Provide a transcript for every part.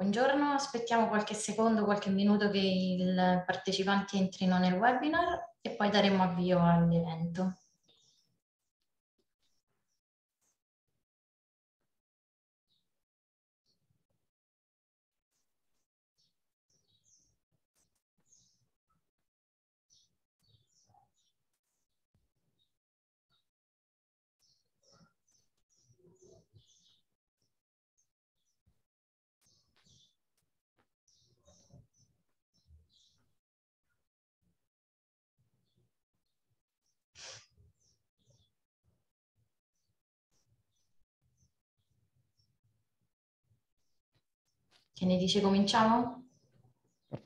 Buongiorno, aspettiamo qualche secondo, qualche minuto che i partecipanti entrino nel webinar e poi daremo avvio all'evento. Che ne dice cominciamo?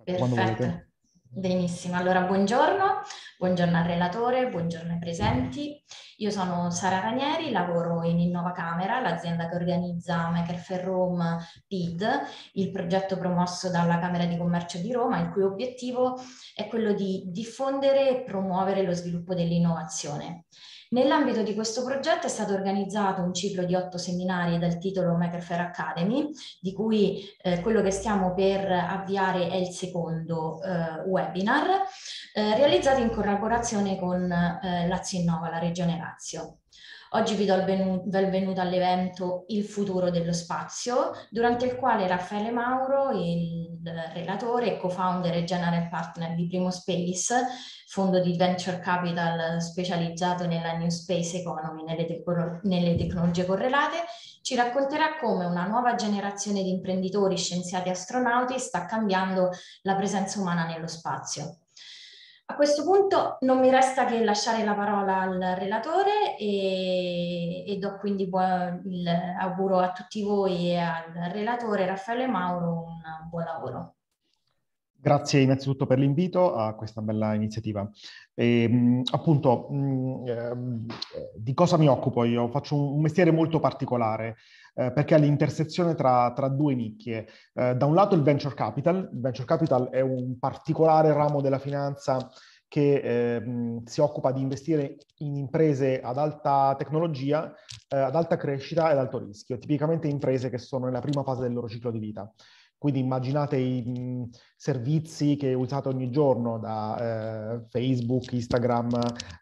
Perfetto. Benissimo, allora buongiorno, buongiorno al relatore, buongiorno ai presenti. Io sono Sara Ranieri, lavoro in Innova Camera, l'azienda che organizza Maker for Rome PID, il progetto promosso dalla Camera di Commercio di Roma, il cui obiettivo è quello di diffondere e promuovere lo sviluppo dell'innovazione. Nell'ambito di questo progetto è stato organizzato un ciclo di otto seminari dal titolo Maker Academy, di cui eh, quello che stiamo per avviare è il secondo eh, webinar, eh, realizzato in collaborazione con eh, Lazio Innova, la Regione Lazio. Oggi vi do il, benu- il benvenuto all'evento Il futuro dello spazio, durante il quale Raffaele Mauro, il relatore e co-founder e general partner di Primo Space, fondo di venture capital specializzato nella new space economy, nelle, te- nelle tecnologie correlate, ci racconterà come una nuova generazione di imprenditori, scienziati e astronauti sta cambiando la presenza umana nello spazio. A questo punto non mi resta che lasciare la parola al relatore e, e do quindi buon, il, auguro a tutti voi e al relatore Raffaele Mauro un buon lavoro. Grazie innanzitutto per l'invito a questa bella iniziativa. E, ehm, appunto, mh, mm, eh, di cosa mi occupo io? Faccio un, un mestiere molto particolare. Eh, perché è l'intersezione tra, tra due nicchie. Eh, da un lato il venture capital, il venture capital è un particolare ramo della finanza che eh, si occupa di investire in imprese ad alta tecnologia, eh, ad alta crescita ed alto rischio, tipicamente imprese che sono nella prima fase del loro ciclo di vita. Quindi immaginate i mh, servizi che usate ogni giorno da eh, Facebook, Instagram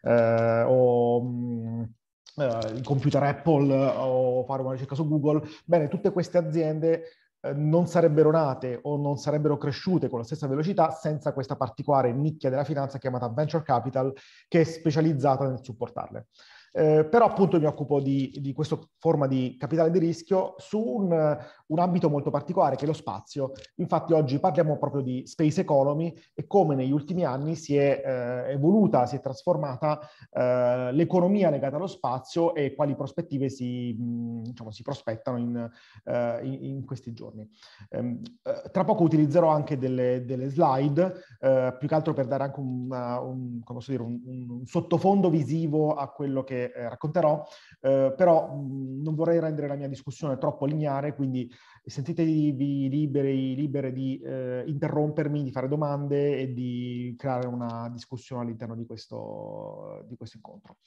eh, o mh, eh, il computer Apple eh, o fare una ricerca su Google, bene, tutte queste aziende eh, non sarebbero nate o non sarebbero cresciute con la stessa velocità senza questa particolare nicchia della finanza chiamata venture capital che è specializzata nel supportarle. Eh, però appunto mi occupo di, di, questa forma di capitale di rischio su un, un, ambito molto particolare che è lo spazio. Infatti oggi parliamo proprio di space economy e come negli ultimi anni si è eh, evoluta, si è trasformata eh, l'economia legata allo spazio e quali prospettive si, diciamo, si prospettano in, eh, in, in, questi giorni. Ehm, eh, tra poco utilizzerò anche delle, delle slide, eh, più che altro per dare anche una, un, dire, un, un sottofondo visivo a quello che eh, racconterò, eh, però mm, non vorrei rendere la mia discussione troppo lineare, quindi sentitevi liberi, libere di eh, interrompermi, di fare domande e di creare una discussione all'interno di questo, di questo incontro.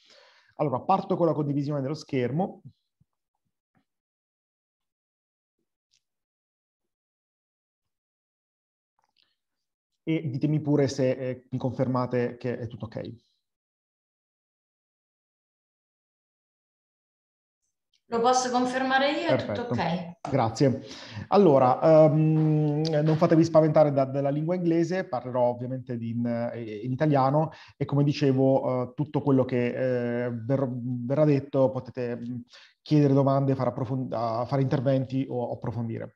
Allora, parto con la condivisione dello schermo. e ditemi pure se eh, mi confermate che è tutto ok. Lo posso confermare io, Perfetto. tutto ok. Grazie. Allora, um, non fatevi spaventare da, dalla lingua inglese, parlerò ovviamente di, in, eh, in, italiano e come dicevo uh, tutto quello che uh, eh, ver, verrà detto potete mm, chiedere domande, fare, approfond- fare interventi o approfondire.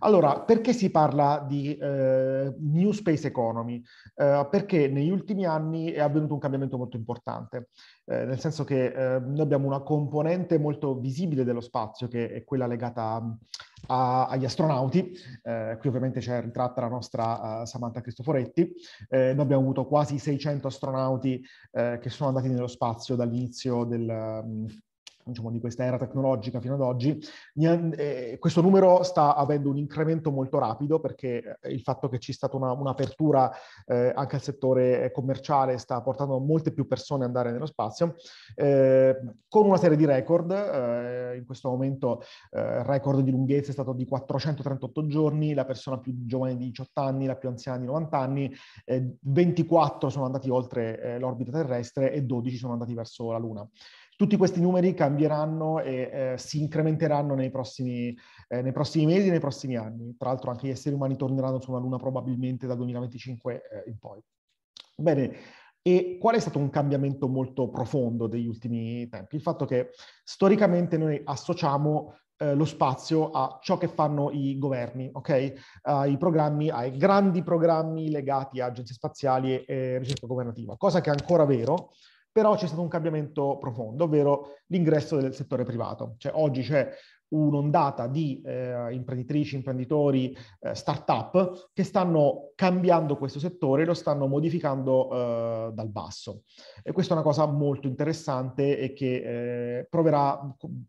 Allora, perché si parla di eh, New Space Economy? Eh, perché negli ultimi anni è avvenuto un cambiamento molto importante, eh, nel senso che eh, noi abbiamo una componente molto visibile dello spazio, che è quella legata a, agli astronauti, eh, qui ovviamente c'è ritratta la nostra uh, Samantha Cristoforetti, noi abbiamo avuto quasi 600 astronauti che sono andati nello spazio dall'inizio del... Um, diciamo, di questa era tecnologica fino ad oggi, eh, questo numero sta avendo un incremento molto rapido perché eh, il fatto che ci sia stata una, un'apertura eh, anche al settore eh, commerciale sta portando molte più persone ad andare nello spazio, eh, con una serie di record, eh, in questo momento il record di lunghezza è stato di 438 giorni, la persona più giovane di 18 anni, la più anziana di 90 anni, 24 sono andati oltre l'orbita terrestre e 12 sono andati verso la Luna. Tutti questi numeri cambieranno e eh, si incrementeranno nei prossimi, eh, nei prossimi mesi nei prossimi anni. Tra l'altro anche gli esseri umani torneranno sulla Luna probabilmente dal 2025 eh, in poi. Bene, e qual è stato un cambiamento molto profondo degli ultimi tempi? Il fatto che storicamente noi associamo eh, lo spazio a ciò che fanno i governi, ok? Ai programmi, ai grandi programmi legati a agenzie spaziali e, e ricerca governativa, cosa che è ancora vero, però c'è stato un cambiamento profondo, ovvero l'ingresso del settore privato. Cioè, oggi c'è un'ondata di eh, imprenditrici, imprenditori, eh, start-up che stanno cambiando questo settore, lo stanno modificando eh, dal basso. E questa è una cosa molto interessante e che eh, proverà,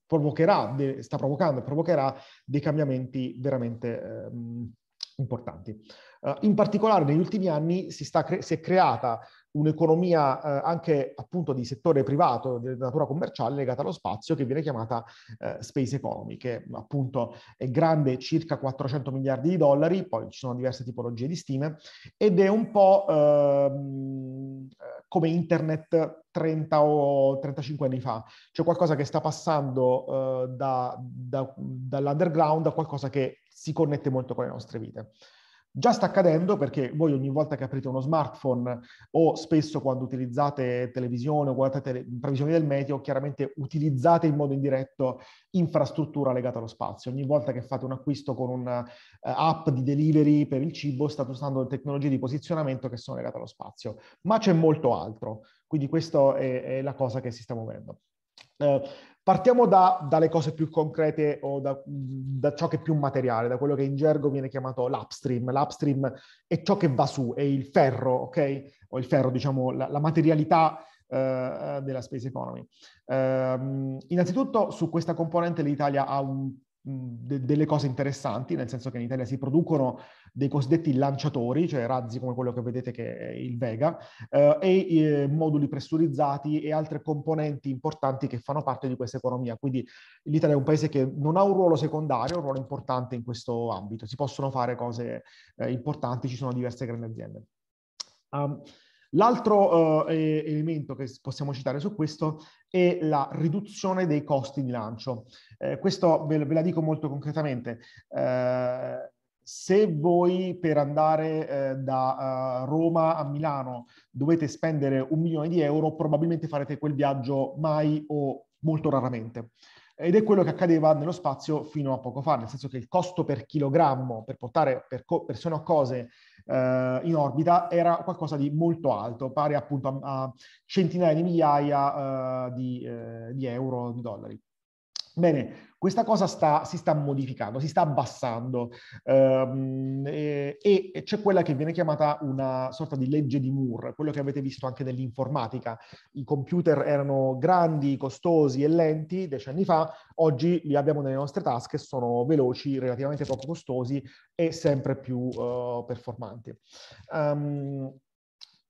provocherà, de, sta provocando e provocherà dei cambiamenti veramente ehm, importanti. Uh, in particolare negli ultimi anni si, cre- si è creata un'economia eh, anche appunto di settore privato, di natura commerciale legata allo spazio che viene chiamata eh, space economy, che appunto è grande circa 400 miliardi di dollari, poi ci sono diverse tipologie di stime, ed è un po' eh, come internet 30 o 35 anni fa, cioè qualcosa che sta passando eh, da, da, dall'underground a qualcosa che si connette molto con le nostre vite. Già sta accadendo perché voi ogni volta che aprite uno smartphone o spesso quando utilizzate televisione o guardate le previsioni del meteo, chiaramente utilizzate in modo indiretto infrastruttura legata allo spazio. Ogni volta che fate un acquisto con un'app eh, uh, di delivery per il cibo state usando tecnologie di posizionamento che sono legate allo spazio, ma c'è molto altro. Quindi questa è, è la cosa che si sta muovendo. Uh, Partiamo da, dalle cose più concrete o da, da, ciò che è più materiale, da quello che in gergo viene chiamato l'upstream. L'upstream è ciò che va su, è il ferro, ok? O il ferro, diciamo, la, la materialità eh, della space economy. Eh, innanzitutto su questa componente l'Italia ha un Mhmm, de- delle cose interessanti, nel senso che in Italia si producono dei cosiddetti lanciatori, cioè razzi come quello che vedete che è il Vega, eh, e eh, moduli pressurizzati e altre componenti importanti che fanno parte di questa economia. Quindi l'Italia è un paese che non ha un ruolo secondario, un ruolo importante in questo ambito. Si possono fare cose eh, importanti, ci sono diverse grandi aziende. Um, L'altro eh, elemento che possiamo citare su questo è la riduzione dei costi di lancio. Eh, questo ve, ve, la dico molto concretamente. Eh, se voi per andare eh, da uh, Roma a Milano dovete spendere un milione di euro, probabilmente farete quel viaggio mai o molto raramente. Ed è quello che accadeva nello spazio fino a poco fa, nel senso che il costo per chilogrammo per portare per co- persone o cose eh, in orbita era qualcosa di molto alto, pari appunto a, a centinaia di migliaia eh, di, eh, di euro, di dollari. Bene, questa cosa sta, si sta modificando, si sta abbassando um, e, e, c'è quella che viene chiamata una sorta di legge di Moore, quello che avete visto anche nell'informatica. I computer erano grandi, costosi e lenti decenni fa, oggi li abbiamo nelle nostre tasche, sono veloci, relativamente poco costosi e sempre più uh, performanti. Um,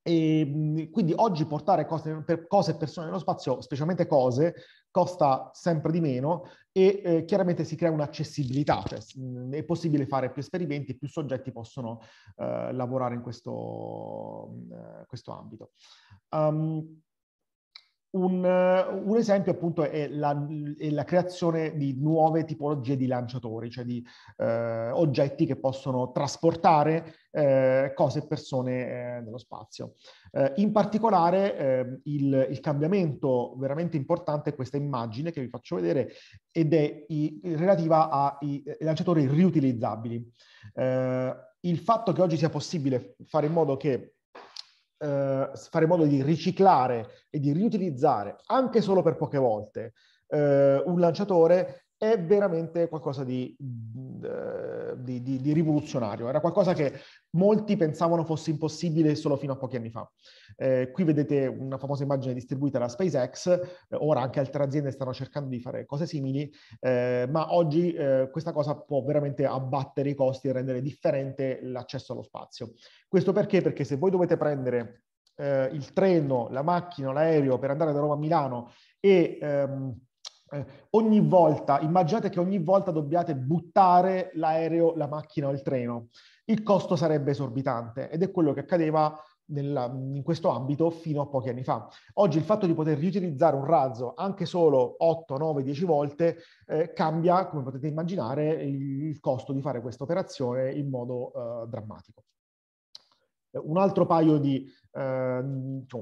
e quindi oggi portare cose, cose e persone nello spazio, specialmente cose, costa sempre di meno e eh, chiaramente si crea un'accessibilità, cioè mm, è possibile fare più esperimenti, più soggetti possono eh, lavorare in questo, mh, mm, eh, questo ambito. Um, un, un, esempio appunto è la, è la, creazione di nuove tipologie di lanciatori, cioè di eh, oggetti che possono trasportare eh, cose e persone eh, nello spazio. Eh, in particolare eh, il, il, cambiamento veramente importante è questa immagine che vi faccio vedere ed è i, relativa ai lanciatori riutilizzabili. Eh, il fatto che oggi sia possibile fare in modo che eh, fare in modo di riciclare e di riutilizzare anche solo per poche volte eh, un lanciatore è veramente qualcosa di, eh, di, di, di, rivoluzionario, era qualcosa che molti pensavano fosse impossibile solo fino a pochi anni fa. Eh, qui vedete una famosa immagine distribuita da SpaceX, eh, ora anche altre aziende stanno cercando di fare cose simili, eh, ma oggi eh, questa cosa può veramente abbattere i costi e rendere differente l'accesso allo spazio. Questo perché? Perché se voi dovete prendere il treno, la macchina, l'aereo per andare da Roma a Milano e... Ehm, eh, ogni volta, immaginate che ogni volta dobbiate buttare l'aereo, la macchina o il treno. Il costo sarebbe esorbitante ed è quello che accadeva nella, in questo ambito fino a pochi anni fa. Oggi il fatto di poter riutilizzare un razzo anche solo 8, 9, 10 volte eh, cambia, come potete immaginare, il, il costo di fare questa operazione in modo eh, drammatico. Un altro paio di eh,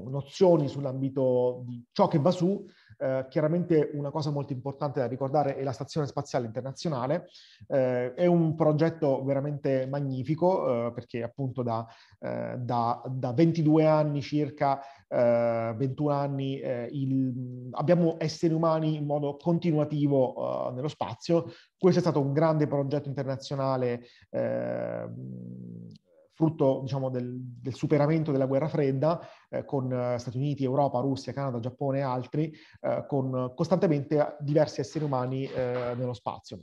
nozioni sull'ambito di ciò che va su eh, chiaramente una cosa molto importante da ricordare è la Stazione Spaziale Internazionale, eh, è un progetto veramente magnifico eh, perché appunto da, eh, da, da, 22 anni circa, 21 eh, anni, il, abbiamo esseri umani in modo continuativo nello spazio. Questo è stato un grande progetto internazionale ehm, frutto diciamo, del, del, superamento della guerra fredda eh, con eh, Stati Uniti, Europa, Russia, Canada, Giappone e altri, eh, con costantemente diversi esseri umani eh, nello spazio.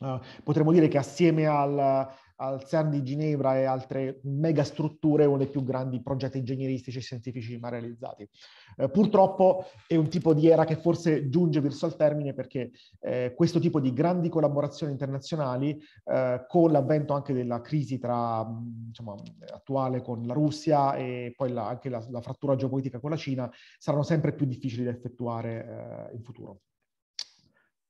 Eh, potremmo dire che assieme al, al CERN di Ginevra e altre megastrutture, uno dei più grandi progetti ingegneristici e scientifici mai realizzati. Eh, purtroppo è un tipo di era che forse giunge verso il termine perché eh, questo tipo di grandi collaborazioni internazionali, eh, con l'avvento anche della crisi tra, diciamo, attuale con la Russia e poi la, anche la, la, frattura geopolitica con la Cina, saranno sempre più difficili da effettuare eh, in futuro.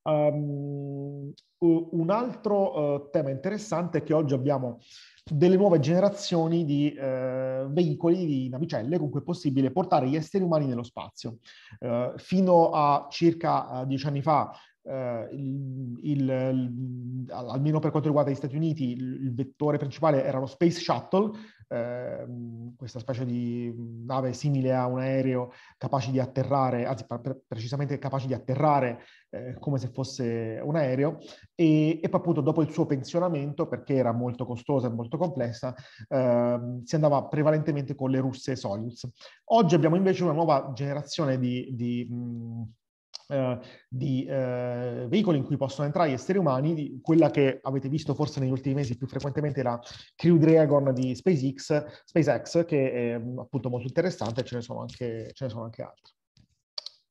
Um, un altro uh, tema interessante è che oggi abbiamo delle nuove generazioni di uh, veicoli, di navicelle con cui è possibile portare gli esseri umani nello spazio. Uh, fino a circa dieci anni fa eh, il, il, almeno per quanto riguarda gli Stati Uniti, il, il vettore principale era lo Space Shuttle, eh, questa specie di nave simile a un aereo capace di atterrare, anzi pre- precisamente capace di atterrare eh, come se fosse un aereo, e, e, poi appunto dopo il suo pensionamento, perché era molto costosa e molto complessa, eh, si andava prevalentemente con le russe Soyuz. Oggi abbiamo invece una nuova generazione di, di mh, eh, di eh, veicoli in cui possono entrare gli esseri umani, quella che avete visto forse negli ultimi mesi più frequentemente la Crew Dragon di SpaceX, SpaceX che è mm, appunto molto interessante e ce ne sono anche, ne sono anche altre.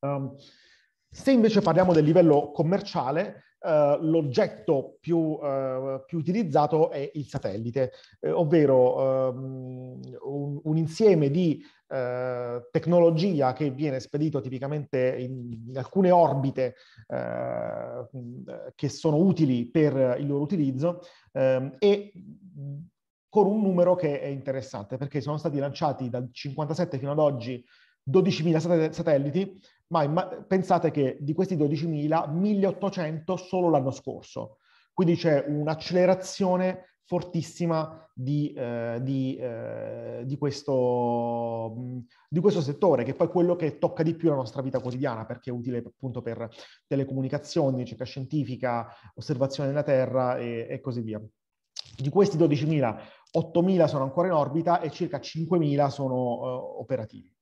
Um, se invece parliamo del livello commerciale, Uh, l'oggetto più, uh, più, utilizzato è il satellite, eh, ovvero um, un, un, insieme di eh, tecnologia che viene spedito tipicamente in, in alcune orbite eh, che sono utili per il loro utilizzo eh, e con un numero che è interessante perché sono stati lanciati dal 57 fino ad oggi 12.000 satelliti, ma pensate che di questi 12.000, 1.800 solo l'anno scorso. Quindi c'è un'accelerazione fortissima di, eh, di, eh, di, questo, mm, di, questo, settore, che è poi quello che tocca di più la nostra vita quotidiana, perché è utile appunto per telecomunicazioni, ricerca scientifica, osservazione della Terra e, e così via. Di questi 12.000, 8.000 sono ancora in orbita e circa 5.000 sono uh, operativi.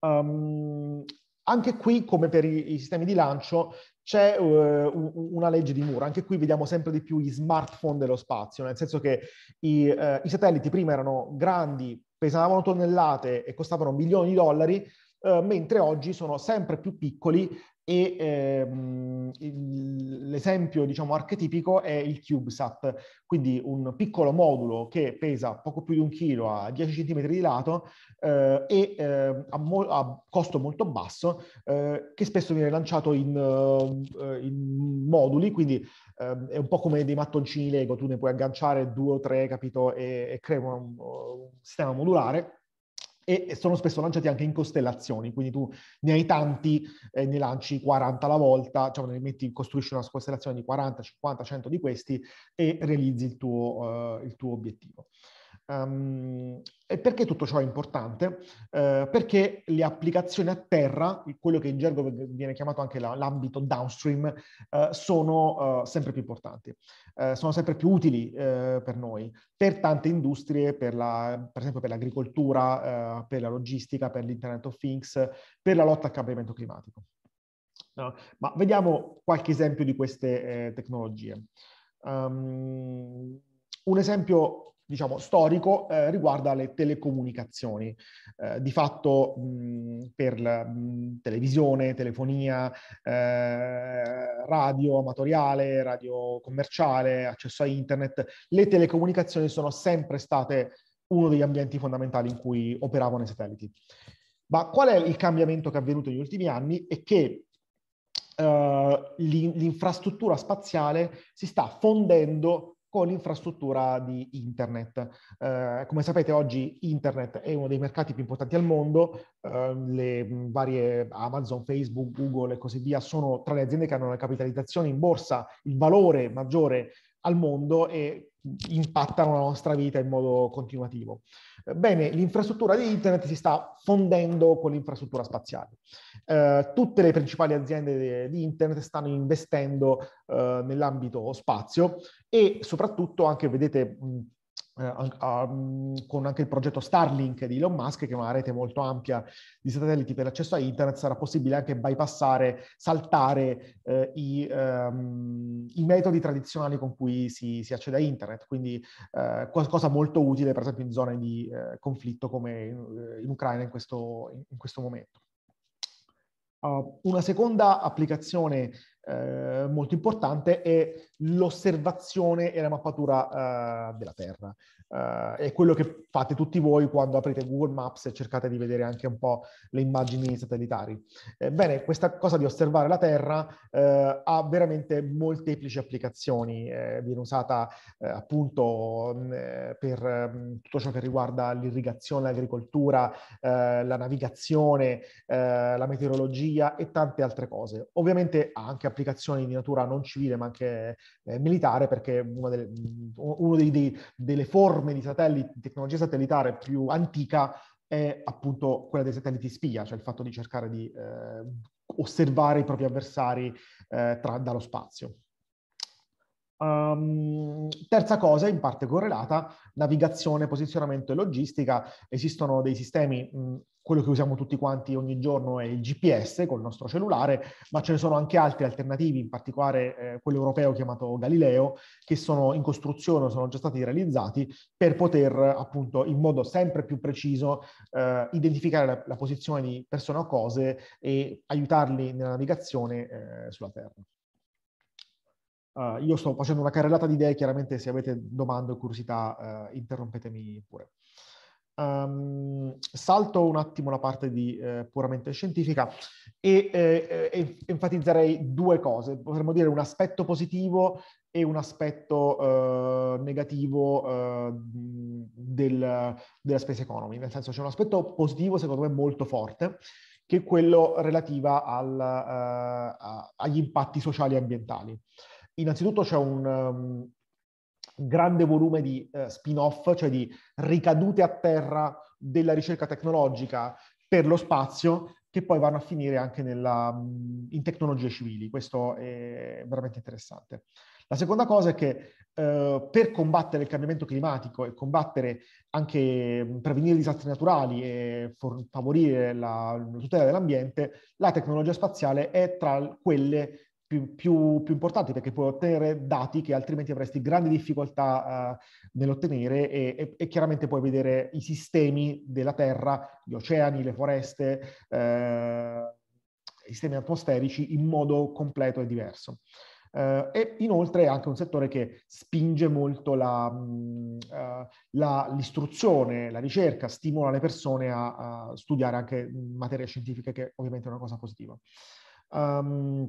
Um, anche qui, come per i, i, sistemi di lancio, c'è uh, una legge di Moore, anche qui vediamo sempre di più gli smartphone dello spazio, nel senso che i, uh, i satelliti prima erano grandi, pesavano tonnellate e costavano milioni di dollari, uh, mentre oggi sono sempre più piccoli e ehm, il, l'esempio diciamo archetipico è il CubeSat, quindi un piccolo modulo che pesa poco più di un chilo a 10 cm di lato eh, e eh, a, mo- a, costo molto basso eh, che spesso viene lanciato in, uh, in moduli, quindi ehm, è un po' come dei mattoncini Lego, tu ne puoi agganciare due o tre, capito, e, e crea un, un sistema modulare e sono spesso lanciati anche in costellazioni, quindi tu ne hai tanti, eh, ne lanci 40 alla volta, cioè ne metti, costruisci una costellazione di 40, 50, 100 di questi e realizzi il tuo, uh, il tuo obiettivo. Um, e perché tutto ciò è importante? Uh, perché le applicazioni a terra, quello che in gergo viene chiamato anche la, l'ambito downstream, uh, sono uh, sempre più importanti, sono sempre più utili per noi, per tante industrie, per, la, per esempio per l'agricoltura, per la logistica, per l'Internet of Things, per la lotta al cambiamento climatico. No? Ma vediamo qualche esempio di queste eh, tecnologie. Um, un esempio diciamo, storico eh, riguarda le telecomunicazioni. Eh, di fatto mh, per la, mh, televisione, telefonia, eh, radio amatoriale, radio commerciale, accesso a internet, le telecomunicazioni sono sempre state uno degli ambienti fondamentali in cui operavano i satelliti. Ma qual è il cambiamento che è avvenuto negli ultimi anni? È che eh, l'infrastruttura spaziale si sta fondendo con l'infrastruttura di internet. Eh, come sapete oggi internet è uno dei mercati più importanti al mondo, eh, le varie Amazon, Facebook, Google e così via sono tra le aziende che hanno una capitalizzazione in borsa, il valore maggiore al mondo e impattano la nostra vita in modo continuativo. Bene, l'infrastruttura di internet si sta fondendo con l'infrastruttura spaziale. Eh, tutte le principali aziende di internet stanno investendo eh, nell'ambito spazio e soprattutto anche, vedete, mh, eh, a, con anche il progetto Starlink di Elon Musk, che è una rete molto ampia di satelliti per l'accesso a internet, sarà possibile anche bypassare, saltare eh, i, ehm, i, metodi tradizionali con cui si, si accede a internet, quindi eh, qualcosa molto utile per esempio in zone di eh, conflitto come in, eh, in Ucraina in questo, in questo momento. Uh, una seconda applicazione eh, molto importante è l'osservazione e la mappatura eh, della Terra. Uh, è quello che fate tutti voi quando aprite Google Maps e cercate di vedere anche un po' le immagini satellitari. Eh, bene, questa cosa di osservare la Terra eh, ha veramente molteplici applicazioni, eh, viene usata eh, appunto mh, eh, per mh, tutto ciò che riguarda l'irrigazione, l'agricoltura, la navigazione, la meteorologia e tante altre cose. Ovviamente ha anche applicazioni di natura non civile ma anche militare perché una delle, uno dei, dei, delle forme forme di satelliti, tecnologia satellitare più antica è appunto quella dei satelliti spia, cioè il fatto di cercare di eh, osservare i propri avversari eh, tra, dallo spazio. Um, terza cosa, in parte correlata, navigazione, posizionamento e logistica. Esistono dei sistemi mh, quello che usiamo tutti quanti ogni giorno è il GPS col nostro cellulare, ma ce ne sono anche altri alternativi, in particolare eh, quello europeo chiamato Galileo, che sono in costruzione, o sono già stati realizzati per poter appunto in modo sempre più preciso eh, identificare la, la, posizione di persone o cose e aiutarli nella navigazione eh, sulla Terra. Uh, io sto facendo una carrellata di idee, chiaramente se avete domande o curiosità eh, interrompetemi pure. Um, salto un attimo la parte di, eh, puramente scientifica e eh, eh enfatizzerei due cose, potremmo dire un aspetto positivo e un aspetto eh, negativo eh, del, della space economy, nel senso c'è un aspetto positivo secondo me molto forte che è quello relativo al, eh, agli impatti sociali e ambientali. Innanzitutto c'è un, ehm, grande volume di eh, spin-off, cioè di ricadute a terra della ricerca tecnologica per lo spazio, che poi vanno a finire anche nella, in tecnologie civili. Questo è veramente interessante. La seconda cosa è che eh, per combattere il cambiamento climatico e combattere anche prevenire disastri naturali e for- favorire la, la tutela dell'ambiente, la tecnologia spaziale è tra quelle più, più, più, importanti perché puoi ottenere dati che altrimenti avresti grandi difficoltà uh, nell'ottenere e, e, e, chiaramente puoi vedere i sistemi della Terra, gli oceani, le foreste, uh, i sistemi atmosferici in modo completo e diverso. Uh, e inoltre è anche un settore che spinge molto la, uh, la, l'istruzione, la ricerca, stimola le persone a, a, studiare anche materie scientifiche, che ovviamente è una cosa positiva. Um,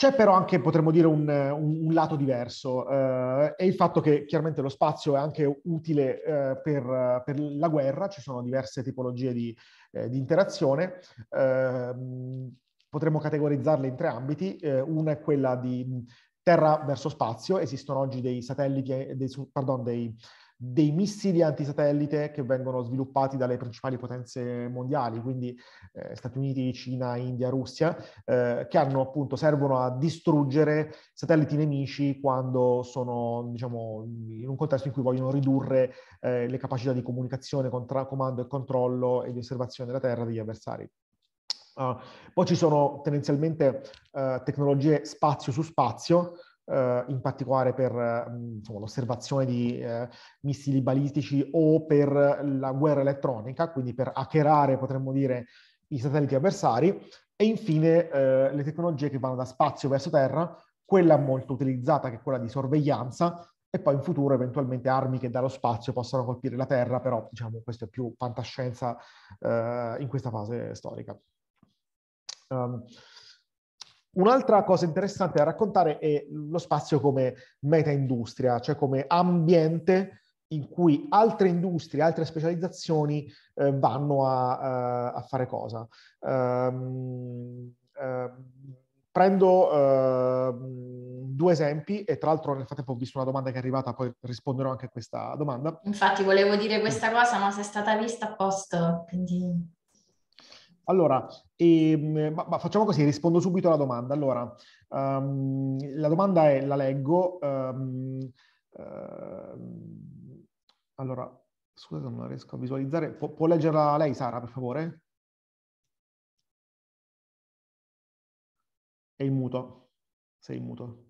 c'è però anche, potremmo dire, un, un, un lato diverso eh, e il fatto che chiaramente lo spazio è anche utile eh, per, per, la guerra, ci sono diverse tipologie di, eh, di interazione, ehm, potremmo categorizzarle in tre ambiti, eh, una è quella di terra verso spazio, esistono oggi dei satelliti, dei, pardon, dei dei missili antisatellite che vengono sviluppati dalle principali potenze mondiali, quindi eh, Stati Uniti, Cina, India, Russia, eh, che hanno, appunto, servono a distruggere satelliti nemici quando sono diciamo, in un contesto in cui vogliono ridurre eh, le capacità di comunicazione, contra- comando e controllo e di osservazione della Terra degli avversari. Uh, poi ci sono tendenzialmente uh, tecnologie spazio su spazio, eh, in particolare per eh, insomma, l'osservazione di eh, missili balistici o per la guerra elettronica, quindi per hackerare, potremmo dire, i satelliti avversari, e infine eh, le tecnologie che vanno da spazio verso terra, quella molto utilizzata che è quella di sorveglianza, e poi in futuro eventualmente armi che dallo spazio possano colpire la Terra, però diciamo questo è più fantascienza eh, in questa fase storica. Um, Un'altra cosa interessante da raccontare è lo spazio come meta-industria, cioè come ambiente in cui altre industrie, altre specializzazioni eh, vanno a, eh, a, fare cosa. Um, uh, prendo uh, due esempi e tra l'altro nel frattempo ho visto una domanda che è arrivata, poi risponderò anche a questa domanda. Infatti volevo dire questa cosa, ma se è stata vista a posto, quindi... Allora, ehm, ma, ma facciamo così, rispondo subito alla domanda. Allora, um, la domanda è, la leggo. Um, uh, allora, scusate, non riesco a visualizzare. Pu- può leggerla lei, Sara, per favore? È in muto. Sei in muto.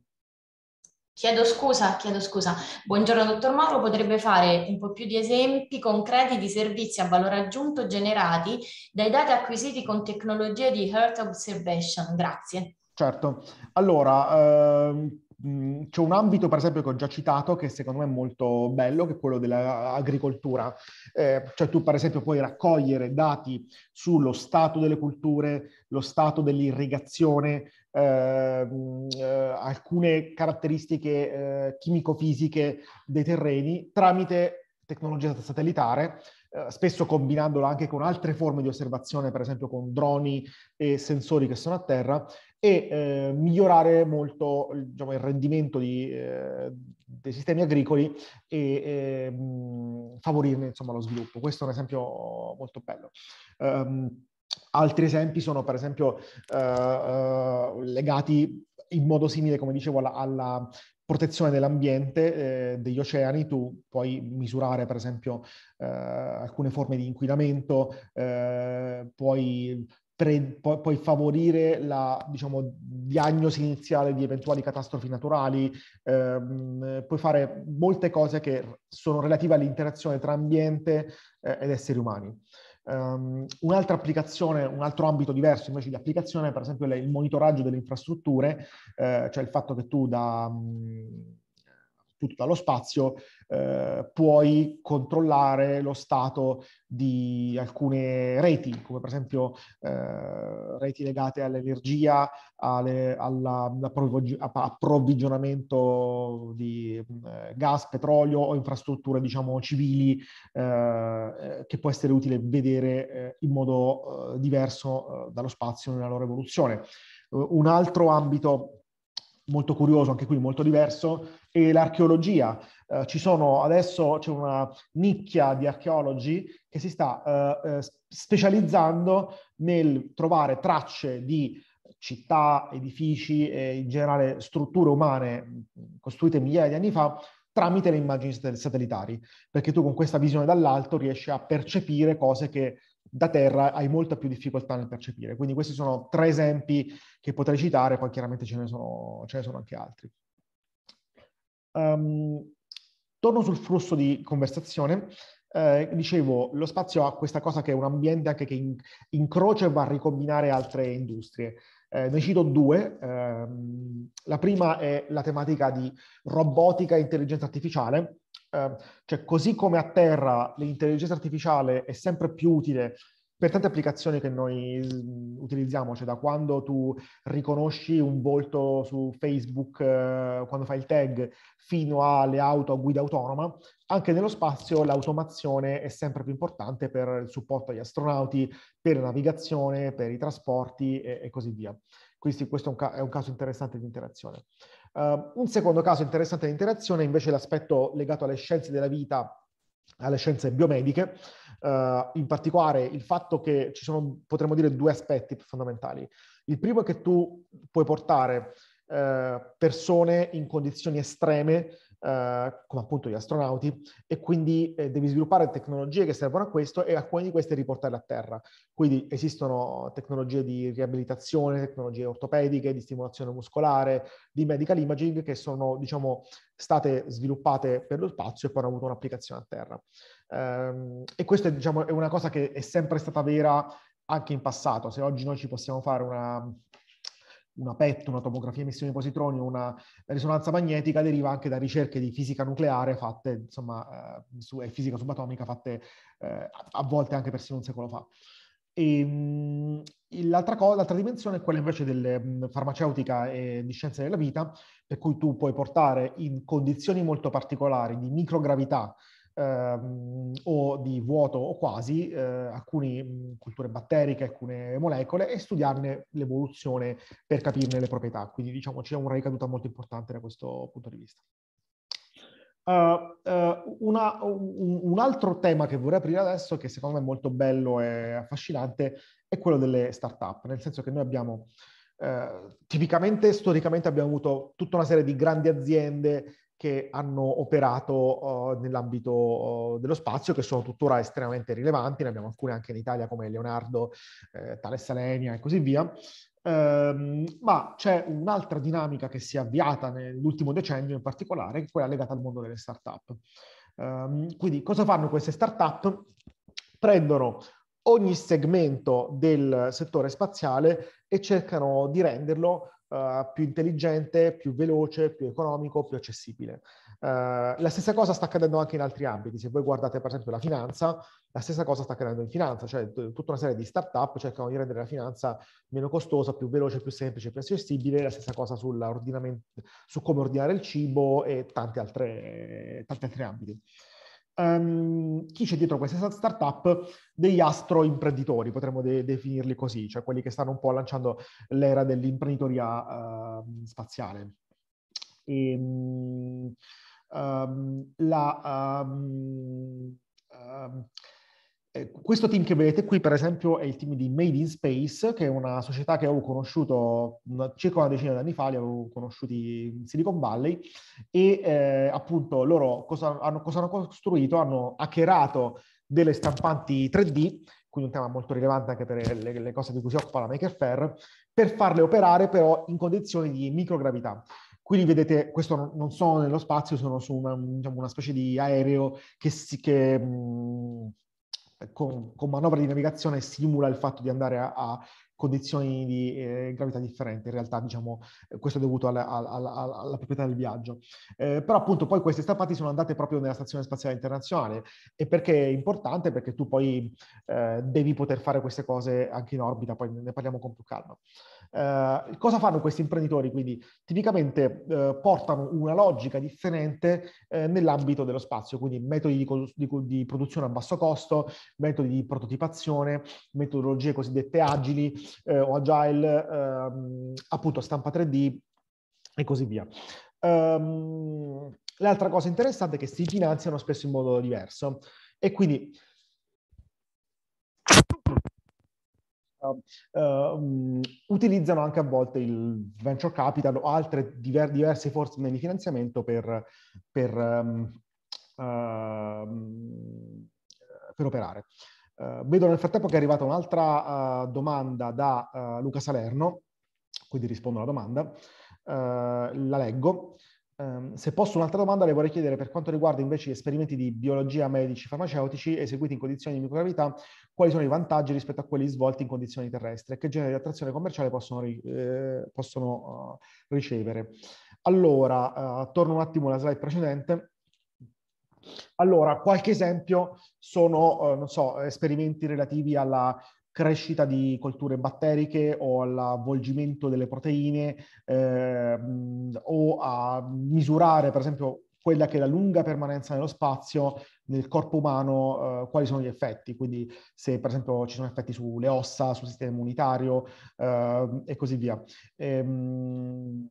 Chiedo scusa, chiedo scusa. Buongiorno dottor Mauro, potrebbe fare un po' più di esempi concreti di servizi a valore aggiunto generati dai dati acquisiti con tecnologie di Heart Observation? Grazie. Certo, allora ehm, c'è un ambito per esempio che ho già citato che secondo me è molto bello, che è quello dell'agricoltura. Eh, cioè tu per esempio puoi raccogliere dati sullo stato delle culture, lo stato dell'irrigazione, Ehm, eh, alcune caratteristiche eh, chimico-fisiche dei terreni tramite tecnologia satellitare, eh, spesso combinandola anche con altre forme di osservazione, per esempio con droni e sensori che sono a terra, e eh, migliorare molto diciamo, il rendimento di, eh, dei sistemi agricoli e eh, favorirne insomma, lo sviluppo. Questo è un esempio molto bello. Um, Altri esempi sono per esempio uh, legati in modo simile, come dicevo, alla, alla protezione dell'ambiente, eh, degli oceani, tu puoi misurare per esempio eh, alcune forme di inquinamento, eh, puoi, pre, pu- puoi, favorire la diciamo, diagnosi iniziale di eventuali catastrofi naturali, ehm, puoi fare molte cose che sono relative all'interazione tra ambiente eh, ed esseri umani. Um, un'altra applicazione, un altro ambito diverso invece di applicazione, per esempio, è il monitoraggio delle infrastrutture, eh, cioè il fatto che tu da... Um, tutto dallo spazio, eh, puoi controllare lo stato di alcune reti, come per esempio eh, reti legate all'energia, all'approvvigionamento di eh, gas, petrolio o infrastrutture diciamo civili eh, eh, che può essere utile vedere eh, in modo diverso dallo spazio nella loro evoluzione. un altro ambito molto curioso, anche qui molto diverso, e l'archeologia. Eh, ci sono adesso c'è una nicchia di archeologi che si sta eh, eh specializzando nel trovare tracce di città, edifici e in generale strutture umane costruite migliaia di anni fa tramite le immagini satellitari, perché tu con questa visione dall'alto riesci a percepire cose che da terra hai molta più difficoltà nel percepire. Quindi questi sono tre esempi che potrei citare, poi chiaramente ce ne sono, ce ne sono anche altri. Um, torno sul flusso di conversazione. Eh, dicevo, lo spazio ha questa cosa che è un ambiente anche che in, incrocia e va a ricombinare altre industrie. Eh, ne cito due. Eh, la prima è la tematica di robotica e intelligenza artificiale. Ehm, cioè, così come a terra l'intelligenza artificiale è sempre più utile per tante applicazioni che noi utilizziamo, cioè da quando tu riconosci un volto su Facebook eh, quando fai il tag fino alle auto a guida autonoma, anche nello spazio l'automazione è sempre più importante per il supporto agli astronauti, per la navigazione, per i trasporti e, e così via. Quindi questo è un, ca- è un caso interessante di interazione. Uh, un secondo caso interessante di interazione è invece l'aspetto legato alle scienze della vita alle scienze biomediche, uh, in particolare il fatto che ci sono, potremmo dire, due aspetti fondamentali. Il primo è che tu puoi portare uh, persone in condizioni estreme eh, come appunto gli astronauti, e quindi eh, devi sviluppare tecnologie che servono a questo e alcune di queste riportarle a terra. Quindi esistono tecnologie di riabilitazione, tecnologie ortopediche, di stimolazione muscolare, di medical imaging che sono, diciamo, state sviluppate per lo spazio e poi hanno avuto un'applicazione a terra. Ehm, e questa è, diciamo, è una cosa che è sempre stata vera anche in passato. Se oggi noi ci possiamo fare una una PET, una tomografia a emissione di positroni una risonanza magnetica deriva anche da ricerche di fisica nucleare fatte, insomma, eh, su, e fisica subatomica fatte eh, a volte anche persino un secolo fa. E, ehm, l'altra, cosa, l'altra dimensione è quella invece delle mm, farmaceutica e di scienze della vita, per cui tu puoi portare in condizioni molto particolari di microgravità ehm, o di vuoto o quasi, eh, alcune mm, culture batteriche, alcune molecole e studiarne l'evoluzione per capirne le proprietà. Quindi diciamo c'è una ricaduta molto importante da questo punto di vista. Uh, uh, una, un, un, altro tema che vorrei aprire adesso, che secondo me è molto bello e affascinante, è quello delle start-up, nel senso che noi abbiamo, uh, tipicamente, storicamente abbiamo avuto tutta una serie di grandi aziende che hanno operato uh, nell'ambito uh, dello spazio, che sono tuttora estremamente rilevanti, ne abbiamo alcune anche in Italia come Leonardo, eh, Tale Salenia e così via, ehm, ma c'è un'altra dinamica che si è avviata nell'ultimo decennio in particolare, che è quella legata al mondo delle start-up. Ehm, quindi cosa fanno queste start-up? Prendono ogni segmento del settore spaziale e cercano di renderlo uh, più intelligente, più veloce, più economico, più accessibile. Uh, la stessa cosa sta accadendo anche in altri ambiti. Se voi guardate per esempio la finanza, la stessa cosa sta accadendo in finanza, cioè t- tutta una serie di start-up cercano di rendere la finanza meno costosa, più veloce, più semplice, più accessibile. La stessa cosa su come ordinare il cibo e tante altre, eh, tanti altri ambiti ehm, chi c'è dietro queste startup? Degli astro imprenditori, potremmo de- definirli così, cioè quelli che stanno un po' lanciando l'era dell'imprenditoria eh, spaziale. E, um, ehm, la, um, uh, eh, questo team che vedete qui, per esempio, è il team di Made in Space, che è una società che avevo conosciuto una, circa una decina di anni fa, li avevo conosciuti in Silicon Valley, e eh, appunto loro cosa hanno, cosa hanno, costruito? Hanno hackerato delle stampanti 3D, quindi un tema molto rilevante anche per le, le cose di cui si occupa la Maker Fair, per farle operare però in condizioni di microgravità. Quindi vedete, questo non sono nello spazio, sono su una, diciamo, una specie di aereo che, si, che mh, mm, con, con manovra di navigazione simula il fatto di andare a, a condizioni di eh, gravità differenti. In realtà, diciamo, eh, questo è dovuto alla, alla, alla, alla proprietà del viaggio. Eh, però appunto poi queste stampati sono andate proprio nella Stazione Spaziale Internazionale e perché è importante? Perché tu poi eh, devi poter fare queste cose anche in orbita, poi ne parliamo con più calma. Eh, cosa fanno questi imprenditori? Quindi tipicamente eh, portano una logica differente eh, nell'ambito dello spazio, quindi metodi di, di, di produzione a basso costo, metodi di prototipazione, metodologie cosiddette agili, eh, o agile, ehm, appunto stampa 3D e così via. Um, l'altra cosa interessante è che si finanziano spesso in modo diverso e quindi Uh, utilizzano anche a volte il venture capital o altre diver- diverse forme di finanziamento per, per, um, uh, per operare. Eh, vedo nel frattempo che è arrivata un'altra uh, domanda da uh, Luca Salerno, quindi rispondo alla domanda, la leggo. Ehm, se posso un'altra domanda le vorrei chiedere per quanto riguarda invece gli esperimenti di biologia medici farmaceutici eseguiti in condizioni di microgravità, quali sono i vantaggi rispetto a quelli svolti in condizioni terrestri e che genere di attrazione commerciale possono, eh, possono ricevere. Allora, torno un attimo alla slide precedente allora, qualche esempio sono, eh, non so, esperimenti relativi alla crescita di colture batteriche o all'avvolgimento delle proteine eh, o a misurare, per esempio, quella che è la lunga permanenza nello spazio nel corpo umano, eh, quali sono gli effetti, quindi se per esempio ci sono effetti sulle ossa, sul sistema immunitario eh, e così via. Ehm,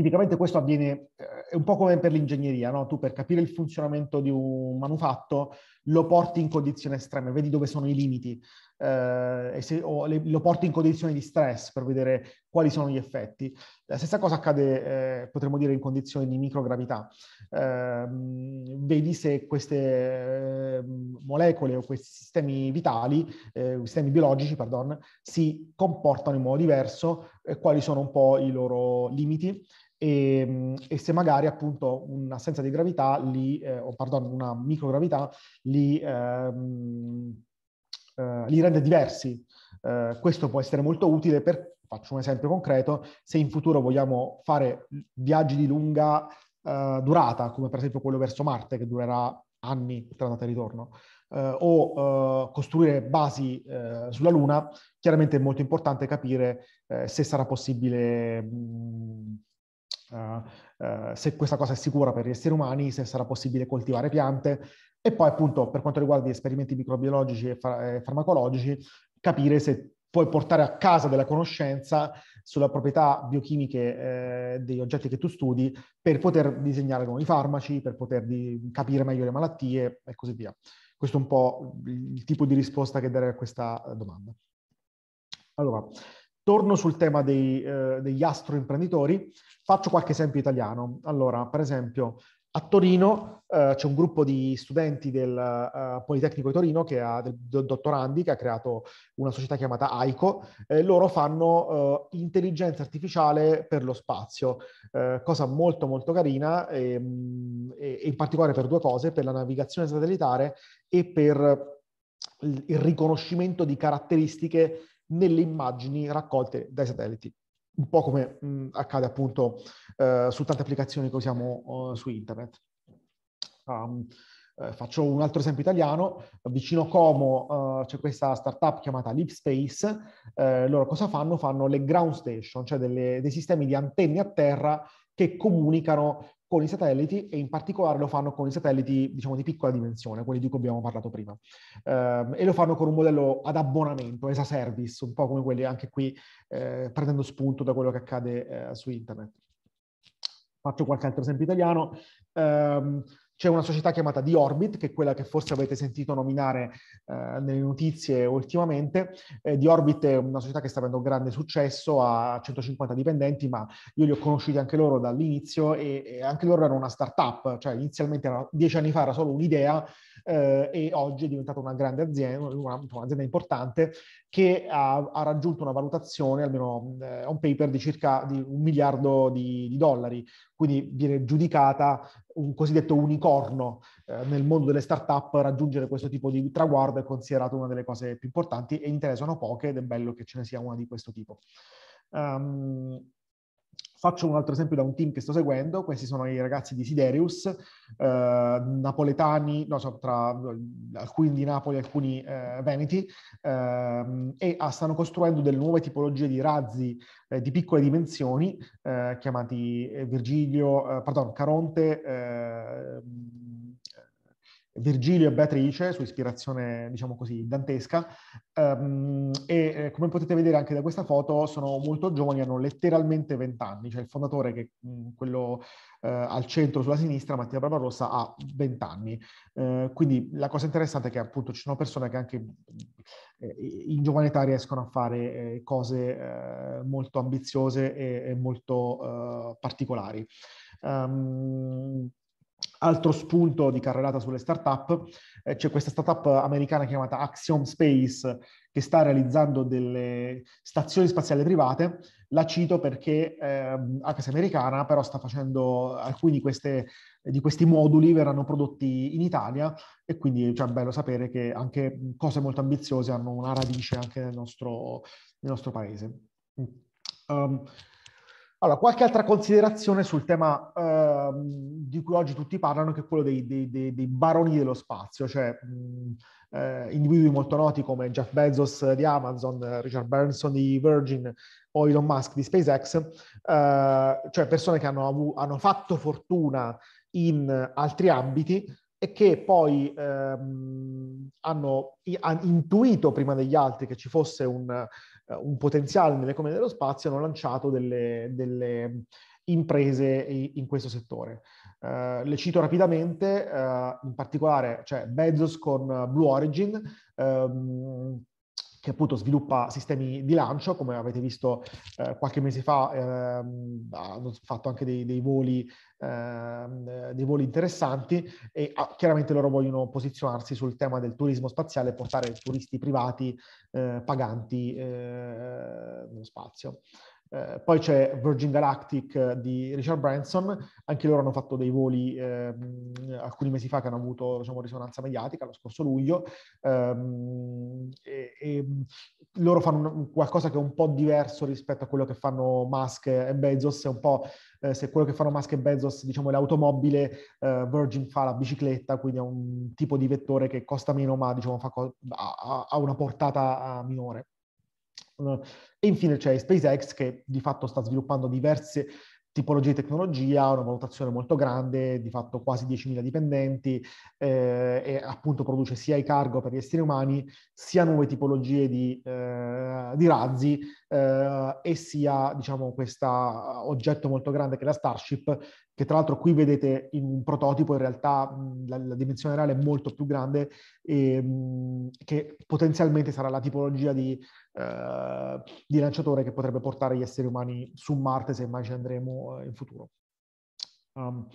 tipicamente questo avviene, eh, è un po' come per l'ingegneria, no? tu per capire il funzionamento di un manufatto lo porti in condizioni estreme, vedi dove sono i limiti, eh, se, le, lo porti in condizioni di stress per vedere quali sono gli effetti. La stessa cosa accade, eh, potremmo dire, in condizioni di microgravità. Eh, vedi se queste eh, molecole o questi sistemi vitali, eh, sistemi biologici, pardon, si comportano in modo diverso, e quali sono un po' i loro limiti e, ehm, e, se magari appunto un'assenza di gravità li, eh, o perdono, una microgravità li, ehm, eh, li rende diversi. Eh, questo può essere molto utile per, faccio un esempio concreto, se in futuro vogliamo fare viaggi di lunga eh, durata, come per esempio quello verso Marte che durerà anni tra andata e ritorno, eh, o eh, costruire basi sulla Luna, chiaramente è molto importante capire se sarà possibile... Mh, mm, uh, se questa cosa è sicura per gli esseri umani, se sarà possibile coltivare piante e poi appunto per quanto riguarda gli esperimenti microbiologici e, far- e farmacologici, capire se puoi portare a casa della conoscenza sulle proprietà biochimiche eh, degli oggetti che tu studi per poter disegnare nuovi farmaci, per poter di- capire meglio le malattie e così via. Questo è un po' il tipo di risposta che darei a questa eh, domanda. Allora, Torno sul tema dei, eh, degli astroimprenditori, faccio qualche esempio italiano. Allora, per esempio, a Torino eh, c'è un gruppo di studenti del uh, Politecnico di Torino, che ha, del, del dottorandi, che ha creato una società chiamata AICO. Eh, loro fanno uh, intelligenza artificiale per lo spazio, eh, cosa molto molto carina, ehm, e, e, in particolare per due cose, per la navigazione satellitare e per il riconoscimento di caratteristiche nelle immagini raccolte dai satelliti, un po' come mh, mm, accade appunto eh, su tante applicazioni che usiamo eh, su internet. Um, eh, faccio un altro esempio italiano, vicino a Como eh, c'è questa startup chiamata LeapSpace, eh, loro cosa fanno? Fanno le ground station, cioè delle, dei sistemi di antenne a terra che comunicano con i satelliti e in particolare lo fanno con i satelliti diciamo di piccola dimensione, quelli di cui abbiamo parlato prima. Eh, e lo fanno con un modello ad abbonamento, as a service, un po' come quelli anche qui, eh, prendendo spunto da quello che accade eh, su internet. Faccio qualche altro esempio italiano. Ehm, c'è una società chiamata The Orbit, che è quella che forse avete sentito nominare eh, nelle notizie ultimamente. Eh, The Orbit è una società che sta avendo grande successo, ha 150 dipendenti, ma io li ho conosciuti anche loro dall'inizio e, e anche loro erano una start-up, cioè inizialmente era, dieci anni fa era solo un'idea eh, e oggi è diventata una grande azienda, una, un'azienda importante che ha, ha raggiunto una valutazione, almeno eh, un paper, di circa di un miliardo di, di, dollari, quindi viene giudicata un cosiddetto unicorno eh, nel mondo delle start-up, raggiungere questo tipo di traguardo è considerato una delle cose più importanti e in Italia sono poche ed è bello che ce ne sia una di questo tipo. Um, Faccio un altro esempio da un team che sto seguendo, questi sono i ragazzi di Siderius, eh, napoletani, no, cioè tra alcuni di Napoli, alcuni eh, veneti, eh, e ah, stanno costruendo delle nuove tipologie di razzi eh, di piccole dimensioni, eh, chiamati eh, Virgilio, pardon, Caronte, Virgilio e Beatrice, su ispirazione, diciamo così, dantesca. Um, e eh, come potete vedere anche da questa foto, sono molto giovani, hanno letteralmente 20 anni, cioè il fondatore, che mh, mm, quello eh, al centro sulla sinistra, Mattia Barbarossa, ha 20 anni. Eh, quindi la cosa interessante è che appunto ci sono persone che anche eh, in giovane età riescono a fare eh, cose eh, molto ambiziose e, e molto particolari. Um, Altro spunto di carrellata sulle startup, eh, c'è questa startup americana chiamata Axiom Space che sta realizzando delle stazioni spaziali private. La cito perché eh, HS americana però sta facendo alcuni di, queste, di, questi moduli verranno prodotti in Italia e quindi cioè, è bello sapere che anche cose molto ambiziose hanno una radice anche nel nostro, nel nostro paese. Um, allora, qualche altra considerazione sul tema eh, di cui oggi tutti parlano, che è quello dei, dei, dei, dei baroni dello spazio, cioè mh, eh, individui molto noti come Jeff Bezos di Amazon, Richard Branson di Virgin o Elon Musk di SpaceX, eh, cioè persone che hanno, avu- hanno fatto fortuna in altri ambiti, e che poi ehm, hanno, hanno, intuito prima degli altri che ci fosse un, uh, un potenziale nell'economia dello spazio hanno lanciato delle, delle imprese in questo settore. Uh, le cito rapidamente, uh, in particolare cioè Bezos con Blue Origin, um, che appunto sviluppa sistemi di lancio, come avete visto eh, qualche mese fa, ehm, hanno fatto anche dei, dei, voli, ehm, dei voli, interessanti e ah, chiaramente loro vogliono posizionarsi sul tema del turismo spaziale e portare turisti privati eh, paganti eh, nello spazio. Eh, poi c'è Virgin Galactic eh, di Richard Branson, anche loro hanno fatto dei voli eh, alcuni mesi fa che hanno avuto diciamo, risonanza mediatica, lo scorso luglio. Ehm, e, e loro fanno qualcosa che è un po' diverso rispetto a quello che fanno Musk e Bezos, è un po' eh, se quello che fanno Musk e Bezos diciamo, è l'automobile, eh, Virgin fa la bicicletta, quindi è un tipo di vettore che costa meno ma diciamo, co- ha, ha una portata minore. Eh, e infine c'è SpaceX che di fatto sta sviluppando diverse tipologie di tecnologia, una valutazione molto grande, di fatto quasi 10.000 dipendenti, eh, e appunto produce sia i cargo per gli esseri umani, sia nuove tipologie di, eh, di razzi eh, e sia, diciamo, questo oggetto molto grande che è la Starship, che tra l'altro qui vedete in un prototipo in realtà la, la dimensione reale è molto più grande e ehm, che potenzialmente sarà la tipologia di, eh, di, lanciatore che potrebbe portare gli esseri umani su Marte se mai ci andremo eh, in futuro. Um,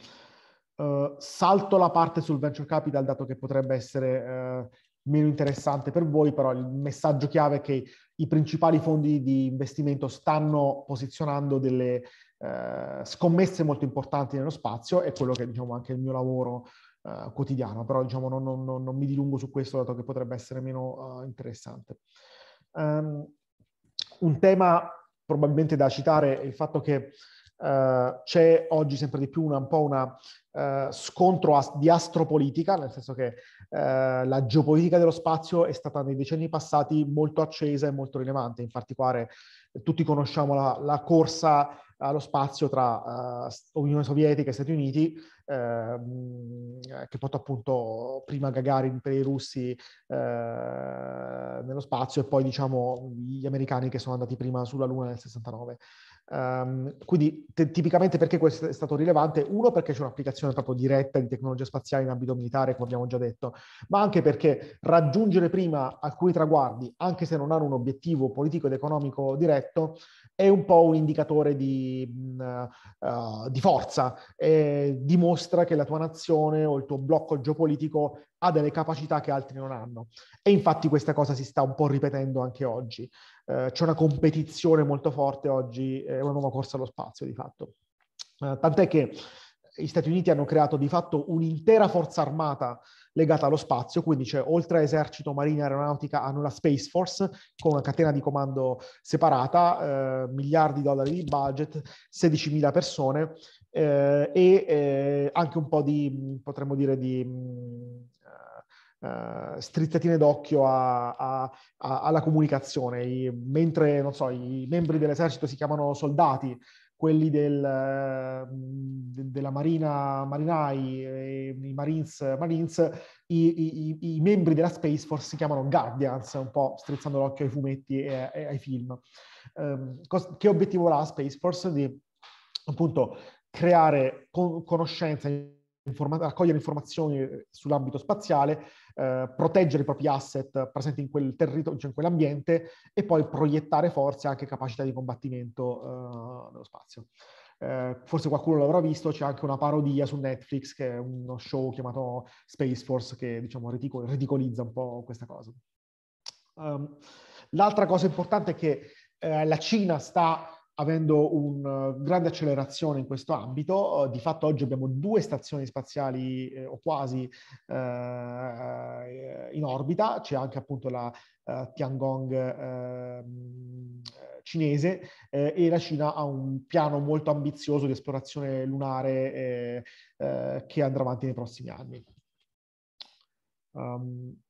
uh, salto la parte sul venture capital dato che potrebbe essere eh, meno interessante per voi, però il messaggio chiave è che i principali fondi di investimento stanno posizionando delle eh, scommesse molto importanti nello spazio e quello che diciamo, anche il mio lavoro eh, quotidiano, però diciamo, non, non, non, mi dilungo su questo dato che potrebbe essere meno uh, interessante. Um, un tema probabilmente da citare è il fatto che Uh, c'è oggi sempre di più una, un po' una uh, scontro as- di astropolitica, nel senso che uh, la geopolitica dello spazio è stata nei decenni passati molto accesa e molto rilevante, in particolare tutti conosciamo la, la corsa allo spazio tra uh, Unione Sovietica e Stati Uniti, eh, che portò appunto prima Gagarin per i russi eh, nello spazio e poi diciamo gli americani che sono andati prima sulla Luna nel 69. Um, quindi te- tipicamente perché questo è stato rilevante? Uno perché c'è un'applicazione proprio diretta di tecnologia spaziale in ambito militare, come abbiamo già detto, ma anche perché raggiungere prima alcuni traguardi, anche se non hanno un obiettivo politico ed economico diretto, è un po' un indicatore di, uh, di forza, e dimostra che la tua nazione o il tuo blocco geopolitico ha delle capacità che altri non hanno. E infatti questa cosa si sta un po' ripetendo anche oggi. Eh, c'è una competizione molto forte oggi, è eh, una nuova corsa allo spazio di fatto. Eh, tant'è che gli Stati Uniti hanno creato di fatto un'intera forza armata legata allo spazio, quindi c'è oltre a esercito, marina, aeronautica, hanno la Space Force con una catena di comando separata, eh, miliardi di dollari di budget, 16.000 persone eh, e eh, anche un po' di, mm, potremmo dire, di mm, uh, eh, strizzative d'occhio a, a, a, alla comunicazione. I, mentre so, i membri dell'esercito si chiamano soldati, quelli del, eh, de, della Marina, marinai, eh, i Marines, Marines i, i, i, membri della Space Force si chiamano Guardians, un po' strizzando l'occhio ai fumetti e, e ai film. Um, cos- che obiettivo ha la Space Force? Di appunto creare con- conoscenza informa- raccogliere informazioni eh, sull'ambito spaziale, eh, proteggere i propri asset presenti in quel territorio, cioè in quell'ambiente, e poi proiettare forze e anche capacità di combattimento eh, nello spazio. Eh, forse qualcuno l'avrà visto, c'è anche una parodia su Netflix che è uno show chiamato Space Force che diciamo ridico- ridicolizza un po' questa cosa. Um, l'altra cosa importante è che eh, la Cina sta avendo una eh, grande accelerazione in questo ambito. Eh, di fatto oggi abbiamo due stazioni spaziali eh, o quasi eh, eh in orbita, c'è anche appunto la eh, Tiangong ehm, cinese e la Cina ha un piano molto ambizioso di esplorazione lunare che andrà avanti nei prossimi anni. Um,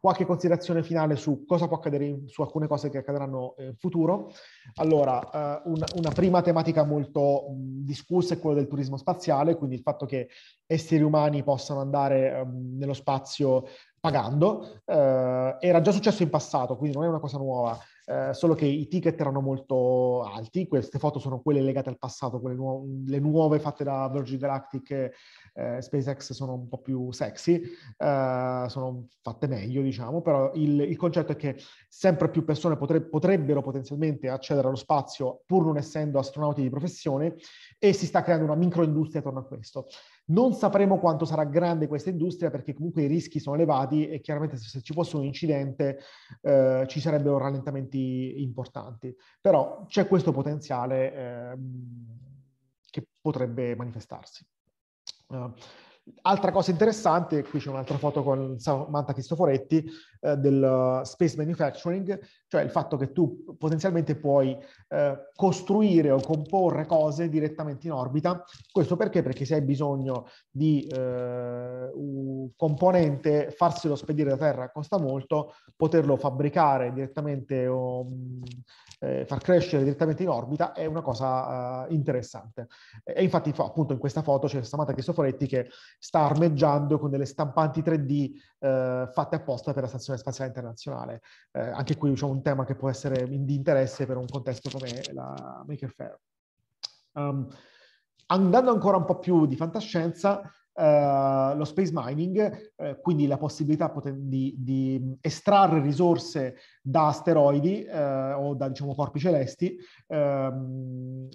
Qualche considerazione finale su cosa può accadere in, su alcune cose che accadranno in futuro. Allora, eh, una, una, prima tematica molto mh, mm, discussa è quella del turismo spaziale, quindi il fatto che esseri umani possano andare mh, ehm, nello spazio pagando. Eh, era già successo in passato, quindi non è una cosa nuova. Eh, solo che i ticket erano molto alti, queste foto sono quelle legate al passato, quelle nu- le nuove fatte da Virgin Galactic e eh, SpaceX sono un po' più sexy, eh, sono fatte meglio diciamo, però il, il concetto è che sempre più persone potre- potrebbero potenzialmente accedere allo spazio pur non essendo astronauti di professione e si sta creando una microindustria attorno a questo. Non sapremo quanto sarà grande questa industria perché comunque i rischi sono elevati e chiaramente se, se ci fosse un incidente eh, ci sarebbero rallentamenti importanti. Però c'è questo potenziale eh, che potrebbe manifestarsi. Uh, Altra cosa interessante, qui c'è un'altra foto con Samantha Cristoforetti, eh, del eh, space manufacturing, cioè il fatto che tu potenzialmente puoi eh, costruire o comporre cose direttamente in orbita. Questo perché? Perché se hai bisogno di eh, un componente, farselo spedire da Terra costa molto, poterlo fabbricare direttamente o, mm, eh, far crescere direttamente in orbita è una cosa eh, interessante. E infatti appunto in questa foto c'è Samantha Cristoforetti che sta armeggiando con delle stampanti 3D eh, fatte apposta per la Stazione Spaziale Internazionale. Eh, anche qui c'è un tema che può essere di interesse per un contesto come la Maker Fair. Um, andando ancora un po' più di fantascienza, Uh, lo space mining, uh, quindi la possibilità poten- di, di, estrarre risorse da asteroidi eh, o da diciamo, corpi celesti. Eh,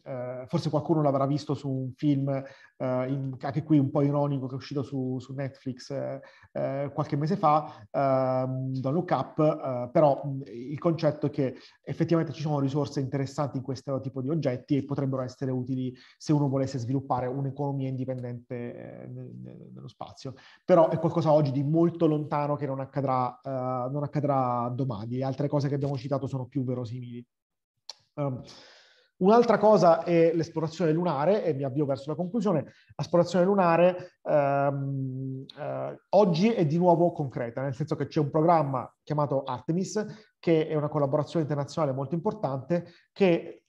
eh, forse qualcuno l'avrà visto su un film, eh, in, anche qui un po' ironico, che è uscito su, su Netflix eh, eh, qualche mese fa, da ehm, Look Up, però il concetto è che effettivamente ci sono risorse interessanti in questo tipo di oggetti e potrebbero essere utili se uno volesse sviluppare un'economia indipendente nello spazio. Però è qualcosa oggi di molto lontano che non accadrà, non accadrà domani. Altre altre cose che abbiamo citato sono più verosimili. Um, Un'altra cosa è l'esplorazione lunare, e mi avvio verso la conclusione. L'esplorazione lunare ehm, eh, oggi è di nuovo concreta, nel senso che c'è un programma chiamato Artemis, che è una collaborazione internazionale molto importante, che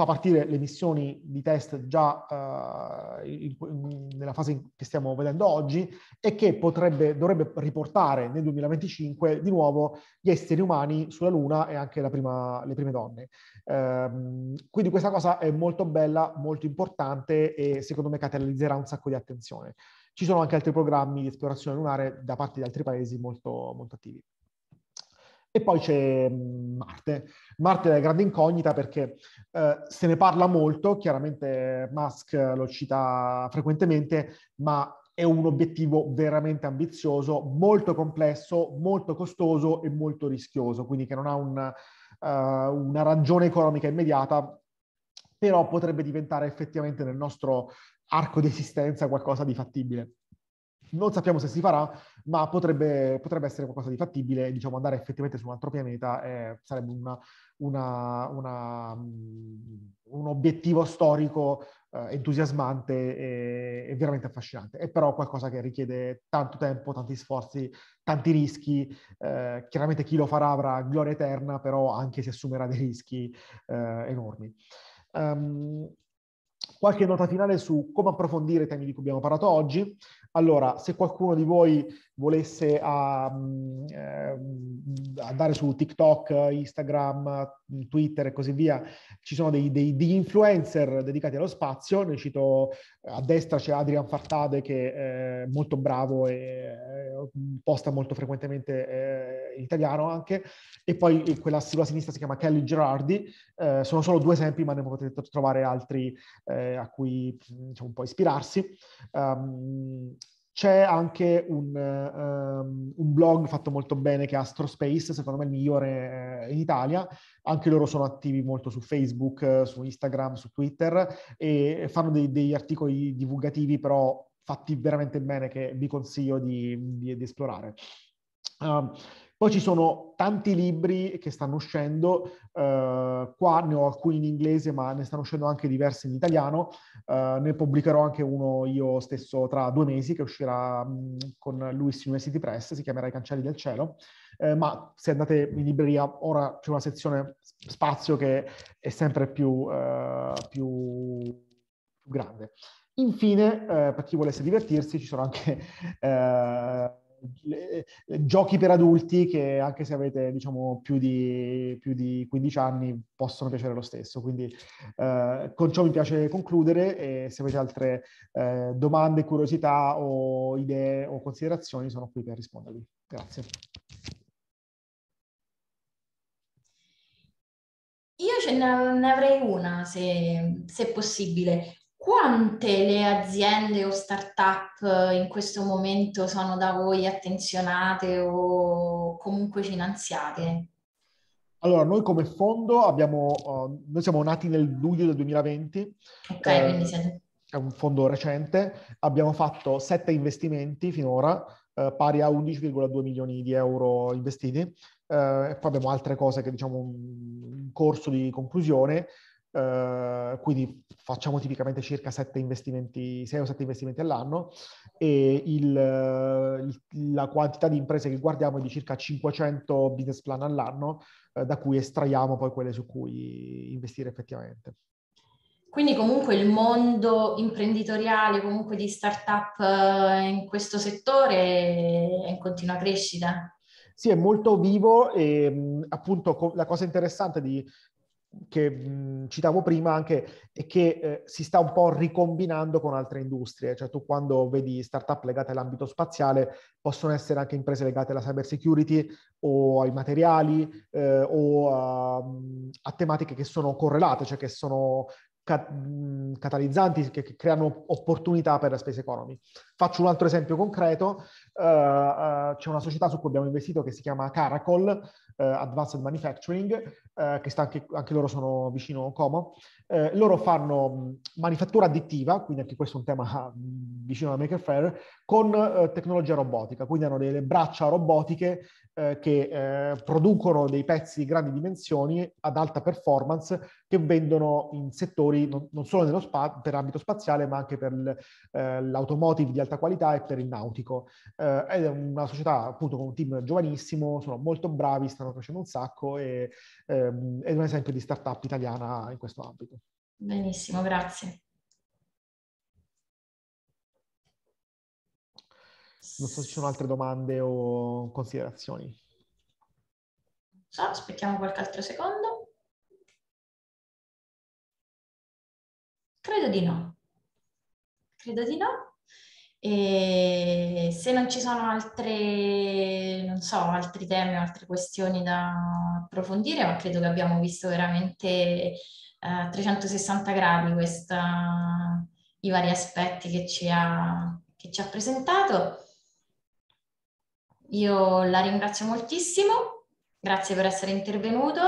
fa partire le missioni di test già eh, in, in, nella fase che stiamo vedendo oggi e che potrebbe, dovrebbe riportare nel 2025 di nuovo gli esseri umani sulla Luna e anche prima, le prime donne. Ehm, quindi questa cosa è molto bella, molto importante e secondo me catalizzerà un sacco di attenzione. Ci sono anche altri programmi di esplorazione lunare da parte di altri paesi molto, molto attivi. E poi c'è mm, Marte. Marte è la grande incognita perché eh, se ne parla molto, chiaramente Musk lo cita frequentemente, ma è un obiettivo veramente ambizioso, molto complesso, molto costoso e molto rischioso, quindi che non ha un, uh, una ragione economica immediata, però potrebbe diventare effettivamente nel nostro arco di esistenza qualcosa di fattibile non sappiamo se si farà, ma potrebbe, potrebbe essere qualcosa di fattibile, diciamo andare effettivamente su un altro pianeta eh, sarebbe una, una, una, mm, un obiettivo storico eh, entusiasmante e, e, veramente affascinante. È però qualcosa che richiede tanto tempo, tanti sforzi, tanti rischi. Eh, chiaramente chi lo farà avrà gloria eterna, però anche si assumerà dei rischi eh, enormi. Um, qualche nota finale su come approfondire i temi di cui abbiamo parlato oggi. Allora, se qualcuno di voi volesse a, ah, eh, andare su TikTok, Instagram, Twitter e così via, ci sono dei, dei, degli influencer dedicati allo spazio. Ne cito eh, a destra c'è Adrian Fartade che è eh, molto bravo e eh, posta molto frequentemente eh, in italiano anche. E poi quella sulla sinistra si chiama Kelly Gerardi. Eh, sono solo due esempi, ma ne potete trovare altri a cui diciamo, un po' ispirarsi. Um, c'è anche un, um, un, blog fatto molto bene che è Astrospace, secondo me il migliore eh, in Italia. Anche loro sono attivi molto su Facebook, su Instagram, su Twitter e fanno dei, degli articoli divulgativi però fatti veramente bene che vi consiglio di, di, di esplorare. Um, poi ci sono tanti libri che stanno uscendo, eh, qua ne ho alcuni in inglese, ma ne stanno uscendo anche diversi in italiano. Eh, ne pubblicherò anche uno io stesso tra due mesi, che uscirà mh, mm, con Lewis University Press, si chiamerà I Cancelli del Cielo. Eh, ma se andate in libreria, ora c'è una sezione spazio che è sempre più, eh, più grande. Infine, eh, per chi volesse divertirsi, ci sono anche eh, eh, giochi per adulti che anche se avete diciamo, più, di, più di 15 anni possono piacere lo stesso. Quindi eh, con ciò mi piace concludere e se avete altre eh, domande, curiosità o idee o considerazioni sono qui per rispondervi. Grazie. Io ce ne avrei una, se, se possibile. Quante le aziende o start-up eh, in questo momento sono da voi attenzionate o comunque finanziate? Allora, noi come fondo abbiamo, uh, noi siamo nati nel luglio del 2020. Ok, eh, quindi siete... È un fondo recente. Abbiamo fatto sette investimenti finora, eh, pari a 11,2 milioni di euro investiti. Eh, poi abbiamo altre cose che diciamo in corso di conclusione, eh, quindi facciamo tipicamente circa investimenti, 6 o 7 investimenti all'anno e il, la quantità di imprese che guardiamo è di circa 500 business plan all'anno eh, da cui estraiamo poi quelle su cui investire effettivamente. Quindi comunque il mondo imprenditoriale, comunque di startup eh, in questo settore è in continua crescita? Sì, è molto vivo e appunto la cosa interessante di, che mh, citavo prima anche e che eh, si sta un po' ricombinando con altre industrie, cioè tu quando vedi startup legate all'ambito spaziale possono essere anche imprese legate alla cyber security o ai materiali eh, o a, a, tematiche che sono correlate, cioè che sono cat- catalizzanti, che, che, creano opportunità per la space economy. Faccio un altro esempio concreto, uh, uh, c'è una società su cui abbiamo investito che si chiama Caracol, eh, Advanced Manufacturing, eh, che anche, anche, loro sono vicino a Como. Eh, loro fanno mm, manifattura additiva, quindi anche questo è un tema mm, vicino alla Maker Faire, con tecnologia robotica, quindi hanno delle braccia robotiche che producono dei pezzi di grandi dimensioni ad alta performance che vendono in settori non, solo spa, per l'ambito spaziale ma anche per l'automotive di alta qualità e per il nautico. ed è una società appunto con un team giovanissimo, sono molto bravi, stanno stanno crescendo un sacco e ehm, è un esempio di startup italiana in questo ambito. Benissimo, grazie. Non so se ci sono altre domande o considerazioni. So, aspettiamo qualche altro secondo. Credo di no. Credo di no. E se non ci sono altre, non so, altri temi o altre questioni da approfondire, ma credo che abbiamo visto veramente a eh, 360 gradi questa, i vari aspetti che ci, ha, che ci ha presentato. Io la ringrazio moltissimo, grazie per essere intervenuto.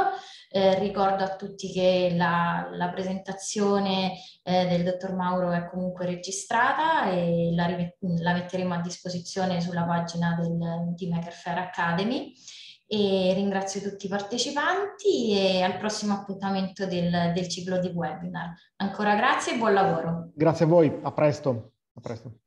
Eh, ricordo a tutti che la, la presentazione eh, del dottor Mauro è comunque registrata e la, la metteremo a disposizione sulla pagina del, di Maker Fair Academy. E ringrazio tutti i partecipanti e al prossimo appuntamento del, del ciclo di webinar. Ancora grazie e buon lavoro. Grazie a voi, a presto. A presto.